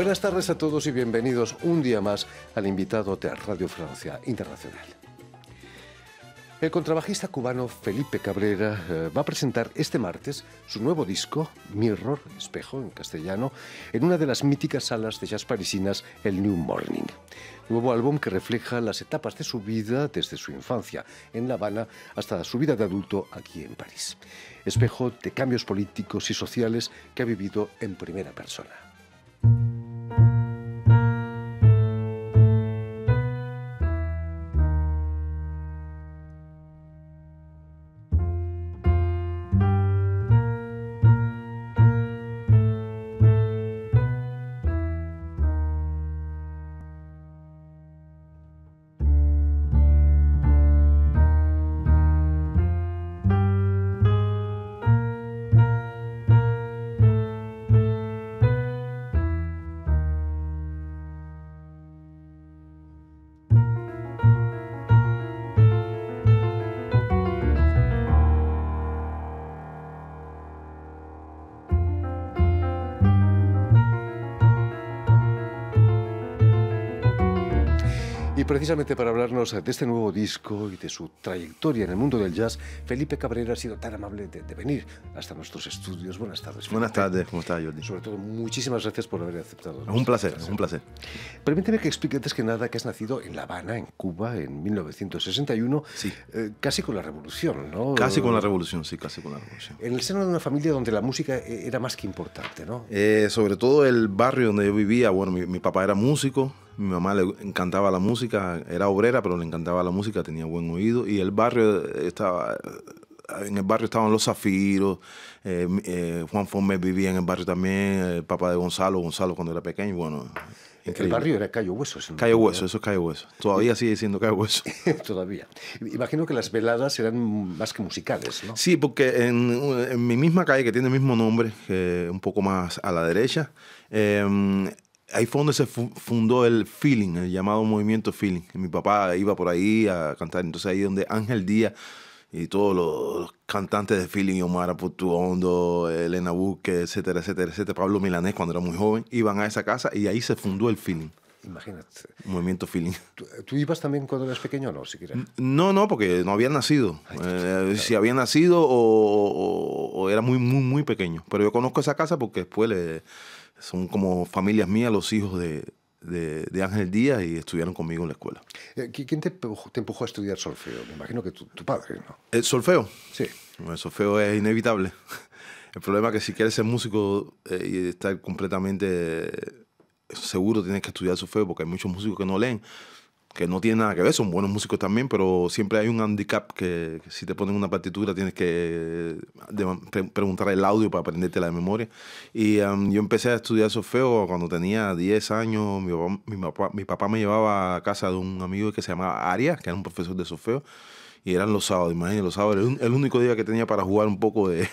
Buenas tardes a todos y bienvenidos un día más al invitado de Radio Francia Internacional. El contrabajista cubano Felipe Cabrera eh, va a presentar este martes su nuevo disco, Mirror, espejo en castellano, en una de las míticas salas de jazz parisinas, el New Morning. Nuevo álbum que refleja las etapas de su vida desde su infancia en La Habana hasta su vida de adulto aquí en París. Espejo de cambios políticos y sociales que ha vivido en primera persona. precisamente para hablarnos de este nuevo disco y de su trayectoria en el mundo del jazz, Felipe Cabrera ha sido tan amable de, venir hasta nuestros estudios. Buenas tardes. Buenas tardes, ¿cómo estás, Jordi? Sobre todo, muchísimas gracias por haber aceptado. Es un placer, es un placer. Permíteme que explique antes que nada que has nacido en La Habana, en Cuba, en 1961, sí. Eh, casi con la revolución, ¿no? Casi con la revolución, sí, casi con la revolución. En el seno de una familia donde la música eh, era más que importante, ¿no? Eh, sobre todo el barrio donde yo vivía, bueno, mi papá era músico. Mi mamá le encantaba la música, era obrera, pero le encantaba la música, tenía buen oído. Y el barrio eh, estaba, eh, en el barrio estaban los zafiros, eh, Juan Fomé vivía en el barrio también, el papá de Gonzalo, Gonzalo cuando era pequeño, bueno. El barrio era Cayo Hueso. es Cayo Hueso, eso es Cayo Hueso. Todavía sigue siendo Cayo Hueso. Todavía. Imagino que las veladas eran más que musicales, ¿no? Sí, porque en, mi misma calle, que tiene el mismo nombre, un poco más a la derecha, em, ahí fue donde se fundó el feeling, el llamado movimiento feeling. Mi papá iba por ahí a cantar, entonces ahí donde Ángel Díaz y todos los cantantes de feeling, Omar Portuondo, Elena Buque, etcétera, etcétera, etcétera, Pablo Milanés cuando era muy joven, iban a esa casa y ahí se fundó el feeling. Imagínate. Movimiento feeling. ¿Tú, ibas también cuando eras pequeño o no, siquiera? No, no, porque no había nacido. Eh, si había nacido o, era muy, muy, muy pequeño. Pero yo conozco esa casa porque después le son como familias mías los hijos de, de, Ángel Díaz y estudiaron conmigo en la escuela. Eh, ¿Quién te, te empujó a estudiar solfeo? Me imagino que tu, padre, ¿no? ¿El eh, solfeo? Sí. El solfeo es inevitable. El problema es que si quieres ser músico eh, y estar completamente seguro, tienes que estudiar solfeo porque hay muchos músicos que no leen que no tiene nada que ver, son buenos músicos también, pero siempre hay un handicap que, si te ponen una partitura tienes que preguntar el audio para aprenderte de memoria. Y um, yo empecé a estudiar solfeo cuando tenía 10 años, mi papá, mi papá, me llevaba a casa de un amigo que se llamaba Arias, que era un profesor de solfeo, y eran los sábados, imagínense, los sábados, era el único día que tenía para jugar un poco de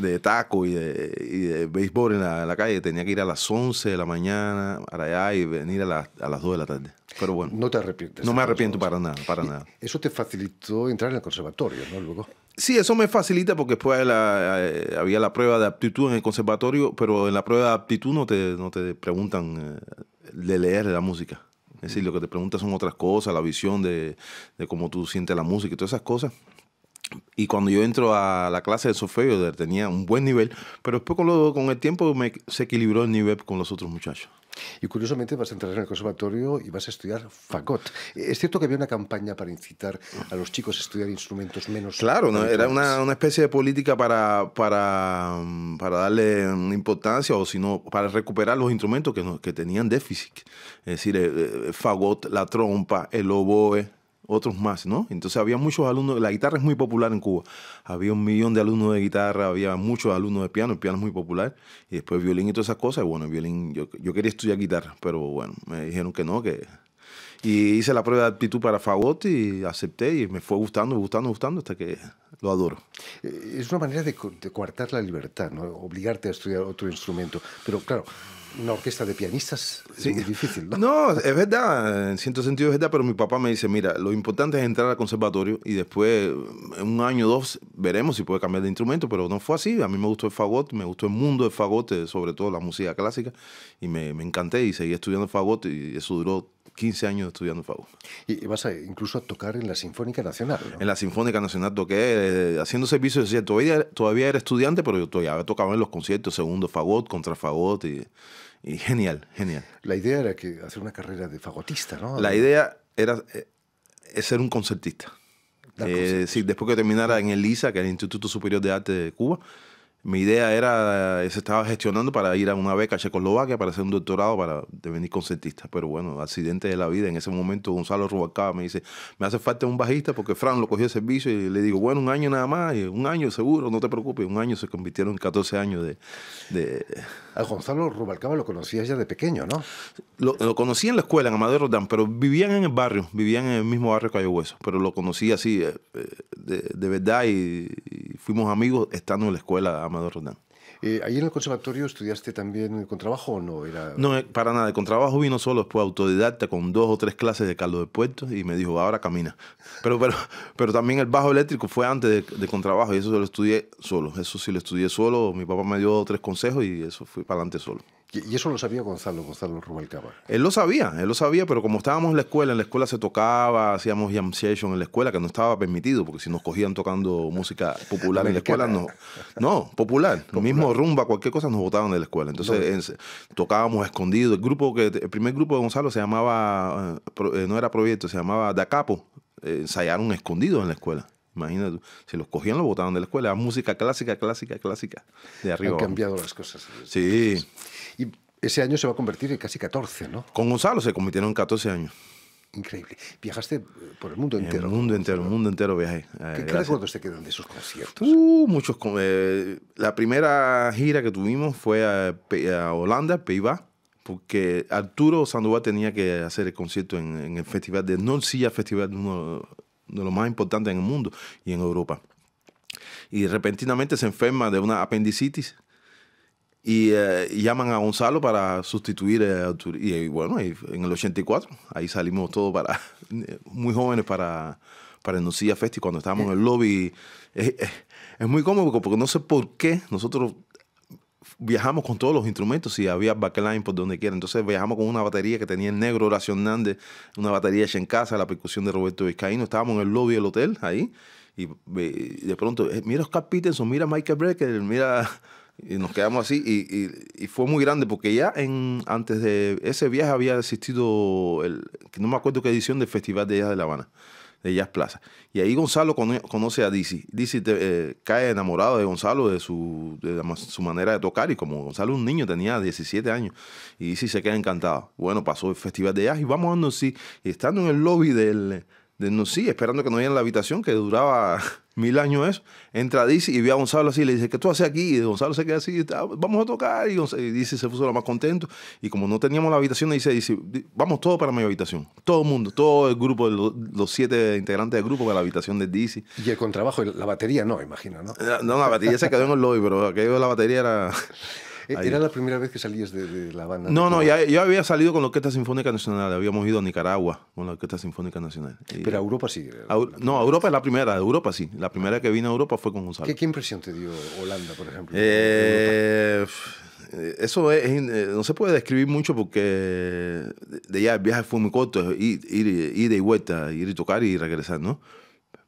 de taco y de, béisbol en la, calle. Tenía que ir a las 11 de la mañana para allá y venir a, las 2 de la tarde. Pero bueno. No te arrepientes. No me arrepiento para nada, para nada. Eso te facilitó entrar en el conservatorio, ¿no? Luego. Sí, eso me facilita porque después la, eh, había la prueba de aptitud en el conservatorio, pero en la prueba de aptitud no te, no te preguntan eh, de leer la música. Es decir, lo que te preguntan son otras cosas, la visión de, de, cómo tú sientes la música y todas esas cosas. Y cuando yo entro a la clase de yo tenía un buen nivel, pero después con, con el tiempo me, se equilibró el nivel con los otros muchachos. Y curiosamente vas a entrar en el conservatorio y vas a estudiar fagot. Es cierto que había una campaña para incitar a los chicos a estudiar instrumentos menos. Claro, no, era una, especie de política para, para, darle importancia o, sino para recuperar los instrumentos que, que tenían déficit. Es decir, eh, eh, fagot, la trompa, el oboe otros más, ¿no? Entonces había muchos alumnos, la guitarra es muy popular en Cuba, había un millón de alumnos de guitarra, había muchos alumnos de piano, el piano es muy popular, y después violín y todas esas cosas, y bueno, el violín, yo, quería estudiar guitarra, pero bueno, me dijeron que no, que y hice la prueba de aptitud para fagot y acepté y me fue gustando, gustando, gustando hasta que lo adoro. Eh, es una manera de, de coartar la libertad, ¿no? obligarte a estudiar otro instrumento. Pero claro, una orquesta de pianistas es difícil, ¿no? No, es verdad, en cierto sentido es verdad, pero mi papá me dice, mira, lo importante es entrar al conservatorio y después, en un año o dos, veremos si puede cambiar de instrumento, pero no fue así. A mí me gustó el fagot, me gustó el mundo del fagot, eh, sobre todo la música clásica, y me, encanté y seguí estudiando fagot y eso duró 15 años estudiando fagot... Y, vas a incluso a tocar en la Sinfónica Nacional. En la Sinfónica Nacional toqué eh, haciendo servicio decía Todavía, todavía era estudiante, pero yo todavía tocaba en los conciertos, segundo fagot, contra fagot y, genial, genial. La idea era que hacer una carrera de fagotista, ¿no? La idea era eh, ser un concertista. Eh, sí, después que terminara en el ISA, que es el Instituto Superior de Arte de Cuba, mi idea era, se estaba gestionando para ir a una beca a Checoslovaquia para hacer un doctorado para devenir concertista. Pero bueno, accidente de la vida. En ese momento Gonzalo Rubalcaba me dice, me hace falta un bajista porque Fran lo cogió de servicio y le digo, bueno, un año nada más, un año seguro, no te preocupes. Un año se convirtieron en 14 años de... de... A Gonzalo Rubalcaba lo conocía ya de pequeño, ¿no? Lo, conocí en la escuela, en Amadeo Rodán, pero vivían en el barrio, vivían en el mismo barrio Cayo Hueso. Pero lo conocí así, eh, eh, de, verdad, y, fuimos amigos estando en la escuela Amador eh, ¿Ahí en el conservatorio estudiaste también contrabajo o no? Era... No, eh, para nada. El contrabajo vino solo después autodidacta con dos o tres clases de Carlos de Puertos, y me dijo, ahora camina. Pero, pero, pero también el bajo eléctrico fue antes de, de contrabajo y eso lo estudié solo. Eso sí lo estudié solo. Mi papá me dio tres consejos y eso fui para adelante solo. Y eso lo sabía Gonzalo, Gonzalo Rubalcaba. Él lo sabía, él lo sabía, pero como estábamos en la escuela, en la escuela se tocaba, hacíamos jam session en la escuela, que no estaba permitido, porque si nos cogían tocando música popular en la escuela, no. No, popular, lo mismo rumba, cualquier cosa nos botaban de la escuela. Entonces tocábamos escondido. El grupo que, el primer grupo de Gonzalo se llamaba, eh, eh, no era proyecto, se llamaba Da Capo. Eh, ensayaron escondidos en la escuela. Imagínate, si los cogían, los botaban de la escuela. música clásica, clásica, clásica. De arriba. Han cambiado las cosas. Sí ese año se va a convertir en casi 14, ¿no? Con Gonzalo se convirtieron en 14 años. Increíble. Viajaste eh, por el mundo entero. El mundo entero, el mundo entero viajé. Eh, ¿Qué, recuerdos te quedan de esos conciertos? Uh, muchos. Eh, la primera gira que tuvimos fue a, Holanda, Países porque Arturo Sandoval tenía que hacer el concierto en, el festival de Norcia Festival, uno de los más importantes en el mundo y en Europa. Y repentinamente se enferma de una apendicitis eh, y llaman a Gonzalo para sustituir eh, Y, eh, bueno, en el 84, ahí salimos todos para, muy jóvenes para, para el Fest. cuando estábamos en el lobby, es, muy cómodo porque no sé por qué nosotros viajamos con todos los instrumentos y había backline por donde quiera. Entonces viajamos con una batería que tenía el negro Horacio Hernández, una batería hecha en casa, la percusión de Roberto Vizcaíno. Estábamos en el lobby del hotel ahí y, de pronto, mira Oscar Peterson, mira Michael Brecker, mira y nos quedamos así y, y, fue muy grande porque ya en, antes de ese viaje había asistido, el, no me acuerdo qué edición del Festival de Jazz de La Habana, de Jazz Plaza. Y ahí Gonzalo conoce a Dizzy. Dizzy eh, cae enamorado de Gonzalo, de, su, de su manera de tocar y como Gonzalo un niño tenía 17 años y Dizzy se queda encantado. Bueno, pasó el Festival de Jazz y vamos a así y estando en el lobby del, del esperando que nos dieran la habitación que duraba mil años es, entra Dizzy y ve a Gonzalo así, le dice, ¿qué tú haces aquí? Y Gonzalo se queda así, ah, vamos a tocar. Y, se puso lo más contento. Y como no teníamos la habitación, dice, dice, vamos todos para mi habitación. Todo el mundo, todo el grupo, los, los siete integrantes del grupo para la habitación de Dizzy. Y el contrabajo, la batería no, imagino, ¿no? No, la batería se quedó en el lobby, pero aquello de la batería era... Eh, ¿Era la primera vez que salías de, La banda No, no, yo había salido con la Orquesta Sinfónica Nacional, habíamos ido a Nicaragua con la Orquesta Sinfónica Nacional. Eh, pero a Europa sí. A, no, Europa es la primera, Europa sí. La primera ah. que vine a Europa fue con Gonzalo. ¿Qué, qué impresión te dio Holanda, por ejemplo? Eh, eso no se puede describir mucho porque de ya el viaje fue muy corto, ir, ir, ir de vuelta, ir y tocar y regresar, ¿no?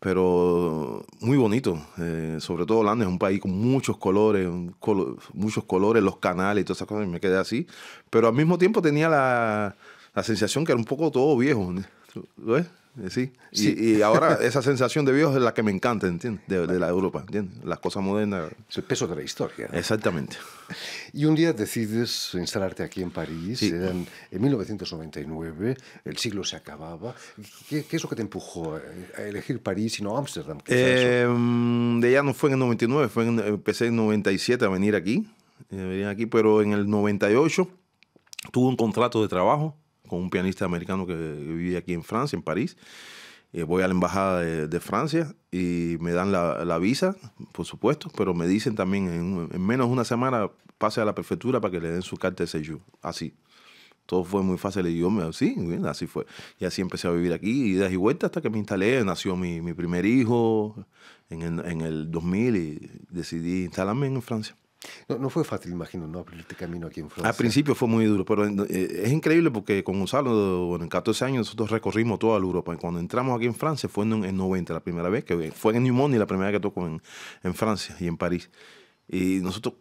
pero muy bonito. Eh, sobre todo Holanda es un país con muchos colores, muchos colores, los canales y todas esas cosas, y me quedé así. Pero al mismo tiempo tenía la, la sensación que era un poco todo viejo. ves? Eh, sí. Y, ahora esa sensación de viejo es la que me encanta, ¿entiendes? De, la Europa, ¿entiendes? Las cosas modernas. el peso de la historia. Exactamente. Y un día decides instalarte aquí en París. en 1999, el siglo se acababa. ¿Qué, es lo que te empujó a elegir París y no Ámsterdam? Em, de ya no fue en el 99, fue en, empecé en 97 a venir aquí. Eh, venir aquí, pero en el 98 tuve un contrato de trabajo con un pianista americano que vive aquí en Francia, en París. Eh, voy a la embajada de, Francia y me dan la, visa, por supuesto, pero me dicen también en, menos de una semana pase a la prefectura para que le den su carta de sello. Así. Todo fue muy fácil y yo me sí, así fue. Y así empecé a vivir aquí, idas y vuelta hasta que me instalé. Nació mi, primer hijo en el 2000 y decidí instalarme en Francia. No, no, fue fácil, imagino, no abrirte este camino aquí en Francia. Al principio fue muy duro, pero eh, es increíble porque con Gonzalo, bueno, en 14 años nosotros recorrimos toda Europa. Y cuando entramos aquí en Francia fue en el 90 la primera vez, que eh, fue en New Money la primera vez que tocó en, Francia y en París. Y nosotros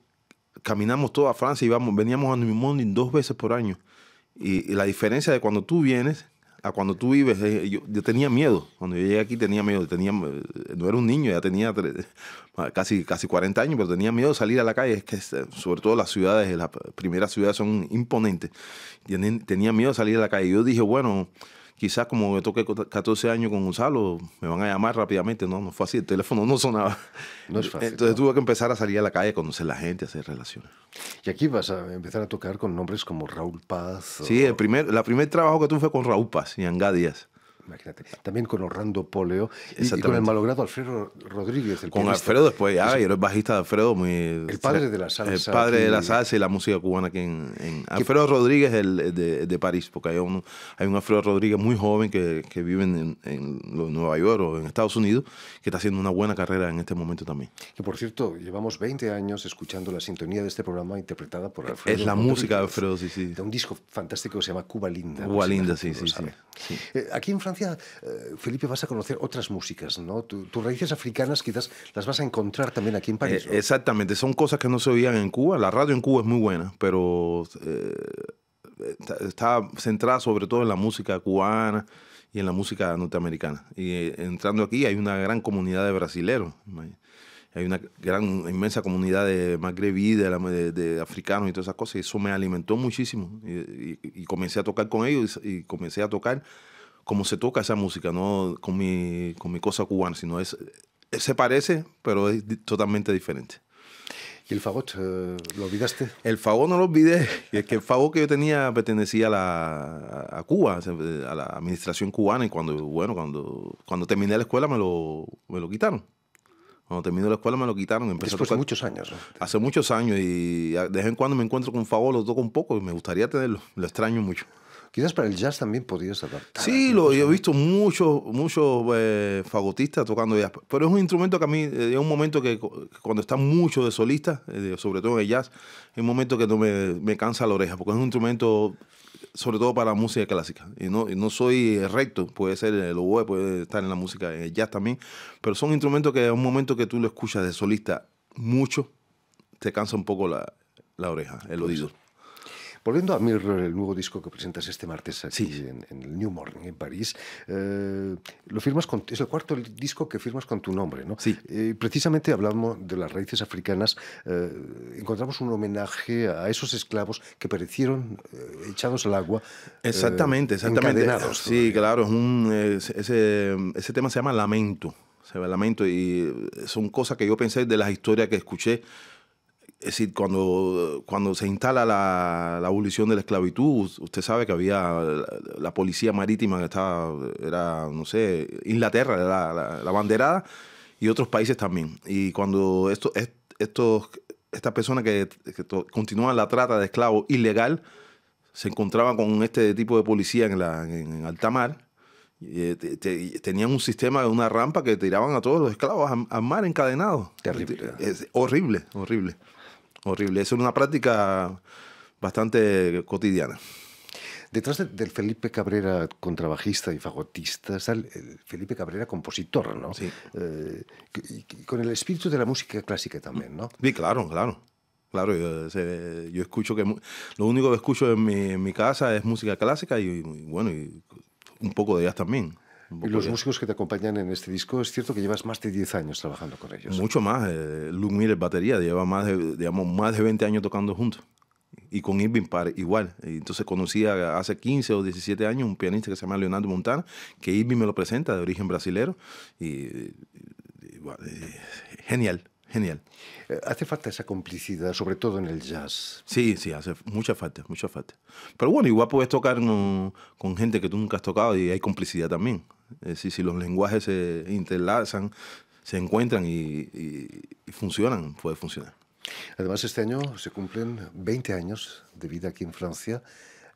caminamos toda Francia y vamos, veníamos a New Money dos veces por año. y la diferencia de cuando tú vienes a cuando tú vives. Eh, yo, tenía miedo. Cuando yo llegué aquí tenía miedo. Tenía, no era un niño, ya tenía casi, casi 40 años, pero tenía miedo de salir a la calle. Es que este, sobre todo las ciudades, las primeras ciudades son imponentes. Tenía miedo de salir a la calle. Yo dije, bueno, quizás como yo toqué 14 años con Gonzalo, me van a llamar rápidamente. No, no fue así, el teléfono no sonaba. No es fácil, Entonces tuve que empezar a salir a la calle, a conocer la gente, hacer relaciones. Y aquí vas a empezar a tocar con nombres como Raúl Paz. Sí, el primer, la primer trabajo que tuve fue con Raúl Paz y Anga Díaz imagínate. También con Orlando Poleo y, con el malogrado Alfredo Rodríguez. con Alfredo después, ya, y el bajista de Alfredo. Muy, el padre de la salsa. El padre de la salsa y la música cubana aquí en... Alfredo Rodríguez el, de, de, París, porque hay un, hay un Alfredo Rodríguez muy joven que, que vive en, en, Nueva York o en Estados Unidos, que está haciendo una buena carrera en este momento también. Que por cierto, llevamos 20 años escuchando la sintonía de este programa interpretada por Alfredo. Es la música de Alfredo, sí, sí. De un disco fantástico que se llama Cuba Linda. Cuba Linda, sí, sí, eh, aquí en Francia eh, Felipe, vas a conocer otras músicas, ¿no? tus raíces africanas quizás las vas a encontrar también aquí en eh, París. exactamente, son cosas que no se oían en Cuba. La radio en Cuba es muy buena, pero eh, está, centrada sobre todo en la música cubana y en la música norteamericana. Y entrando aquí hay una gran comunidad de brasileros. Hay una gran, inmensa comunidad de magrebí, de, africanos y todas esas cosas. Y eso me alimentó muchísimo. Y, comencé a tocar con ellos y comencé a tocar cómo se toca esa música, no con mi, con mi cosa cubana, sino es, eh, se parece, pero es totalmente diferente. ¿Y el fagot? Eh, ¿Lo olvidaste? El fagot no lo olvidé. es que el fagot que yo tenía pertenecía a, la, a Cuba, a la administración cubana. Y cuando, bueno, cuando, cuando terminé la escuela me lo, me lo quitaron. Cuando terminé la escuela me lo quitaron. Empecé Después de muchos años. Hace muchos años. Y de vez en cuando me encuentro con un fagot, lo toco un poco y me gustaría tenerlo. Lo extraño mucho. Quizás para el jazz también podías adaptar. Sí, lo, he visto muchos eh, fagotistas tocando jazz, pero es un instrumento que a mí, eh, es un momento que cuando está mucho de solista, eh, sobre todo en el jazz, es un momento que no me, cansa la oreja, porque es un instrumento sobre todo para la música clásica. Y no, no soy recto, puede ser el oboe, puede estar en la música en el jazz también, pero son instrumentos que a un momento que tú lo escuchas de solista mucho, te cansa un poco la, la oreja, el oído. Volviendo a Mirror, el nuevo disco que presentas este martes aquí sí. en, el New Morning en París, eh, lo firmas con, es el cuarto disco que firmas con tu nombre, ¿no? Sí. Eh, precisamente hablamos de las raíces africanas, eh, encontramos un homenaje a esos esclavos que perecieron echados al agua. Exactamente, exactamente. Sí, claro, es un, ese, ese tema se llama Lamento se lamento y son cosas que yo pensé de las historias que escuché es decir, cuando, cuando se instala la, la, abolición de la esclavitud, usted sabe que había la, policía marítima que estaba, era, no sé, Inglaterra, era la, banderada, y otros países también. Y cuando esto, estos, estas personas que, continúan la trata de esclavos ilegal, se encontraban con este tipo de policía en, la, en, alta mar, eh, y, tenían un sistema de una rampa que tiraban a todos los esclavos al, mar encadenados. Terrible. horrible, horrible horrible. Es una práctica bastante cotidiana. Detrás del Felipe Cabrera contrabajista y fagotista sale Felipe Cabrera compositor, ¿no? Sí. Eh, con el espíritu de la música clásica también, ¿no? Sí, claro, claro. Claro, yo, escucho que lo único que escucho en mi, casa es música clásica y, bueno, y un poco de jazz también y los músicos que te acompañan en este disco, es cierto que llevas más de 10 años trabajando con ellos. Mucho más. Eh, Luke Miller, batería, lleva más de, digamos, más de 20 años tocando juntos. Y con Irving igual. entonces conocí hace 15 o 17 años un pianista que se llama Leonardo Montana, que Irving me lo presenta, de origen brasilero. Y, eh, genial. Genial. Eh, hace falta esa complicidad, sobre todo en el jazz. Sí, sí, hace mucha falta, mucha falta. Pero bueno, igual puedes tocar con gente que tú nunca has tocado y hay complicidad también. Es si los lenguajes se interlazan, se encuentran y, funcionan, puede funcionar. Además, este año se cumplen 20 años de vida aquí en Francia.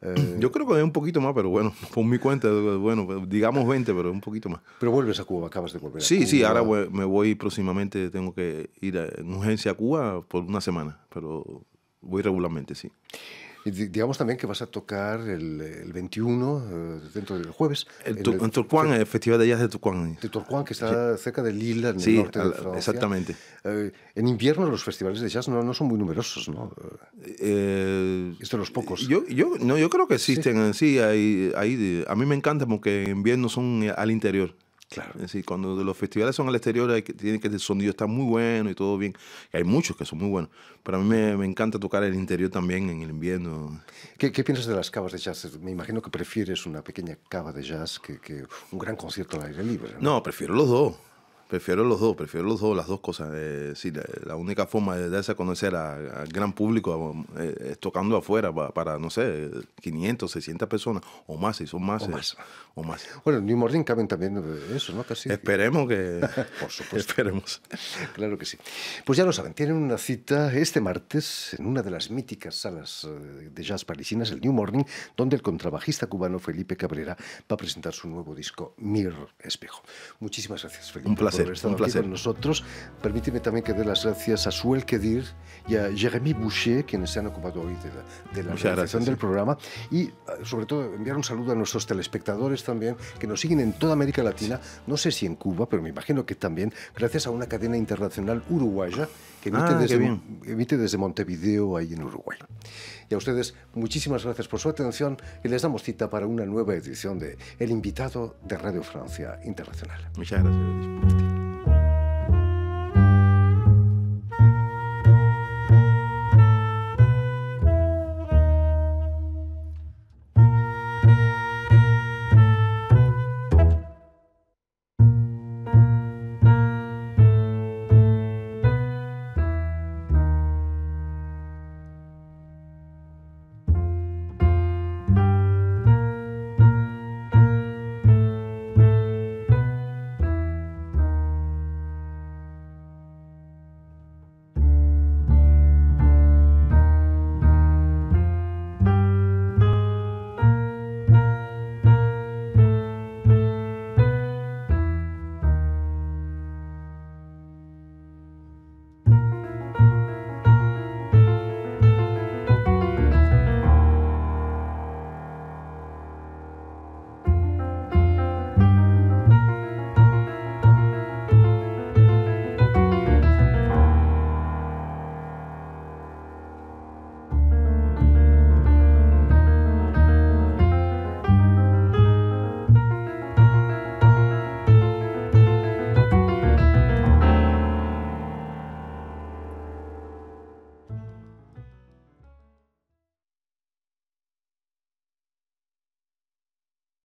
Eh, Yo creo que es un poquito más, pero bueno, por mi cuenta, bueno, digamos 20, pero un poquito más. Pero vuelves a Cuba, acabas de volver. sí, sí, ahora me voy próximamente, tengo que ir en urgencia a Cuba por una semana, pero voy regularmente, sí digamos también que vas a tocar el, el 21, eh, dentro del jueves. en, el, el Festival de Jazz de Tucuán que está cerca de Lille, en el norte de Francia. exactamente. Eh, en invierno los festivales de jazz no, no son muy numerosos, ¿no? Eh, los pocos. Yo, yo, no, yo creo que existen, sí, eh, sí hay, hay, a mí me encanta porque en invierno son al interior. Claro. Es decir, cuando los festivales son al exterior, hay que, tiene que el sonido está muy bueno y todo bien. hay muchos que son muy buenos. Pero a mí me, encanta tocar el interior también en el invierno. ¿Qué, piensas de las cavas de jazz? Me imagino que prefieres una pequeña cava de jazz que, que un gran concierto al aire libre. no, prefiero los dos. Prefiero los dos, prefiero los dos, las dos cosas. Eh, la, única forma de darse a conocer al gran público eh, es tocando afuera para, no sé, 500, 600 personas o más, si son más. O eh, más. bueno o Bueno, New Morning caben también eso, ¿no? Esperemos que. Por supuesto. Esperemos. Claro que sí. Pues ya lo saben, tienen una cita este martes en una de las míticas salas de jazz parisinas, el New Morning, donde el contrabajista cubano Felipe Cabrera va a presentar su nuevo disco, Mir Espejo. Muchísimas gracias, Felipe. Un placer un placer. con nosotros. Permíteme también que dé las gracias a Suel Kedir y a Jeremy Boucher, quienes se han ocupado hoy de la, de realización del programa. Y ah, sobre todo enviar un saludo a nuestros telespectadores también, que nos siguen en toda América Latina, no sé si en Cuba, pero me imagino que también, gracias a una cadena internacional uruguaya que emite, ah, desde, emite desde Montevideo, ahí en Uruguay. Y a ustedes, muchísimas gracias por su atención y les damos cita para una nueva edición de El invitado de Radio Francia Internacional. Muchas gracias.